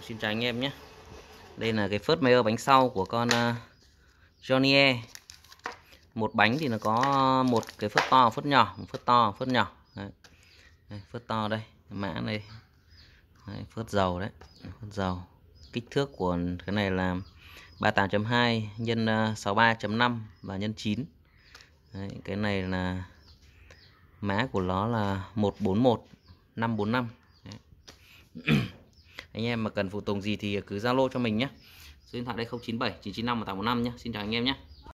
Xin chào anh em nhé Đây là cái phớt mayer bánh sau của con à, Johnny E Một bánh thì nó có một cái phớt to, phớt nhỏ, một phớt to, phớt nhỏ đấy. Đây, Phớt to đây, mã đây đấy, Phớt dầu đấy, phớt dầu Kích thước của cái này là 38.2 nhân 63.5 à, và nhân 9 đấy, Cái này là mã của nó là 141 545 đấy. anh em mà cần phụ tùng gì thì cứ zalo cho mình nhé số điện thoại đây 097 995 1845 nhé xin chào anh em nhé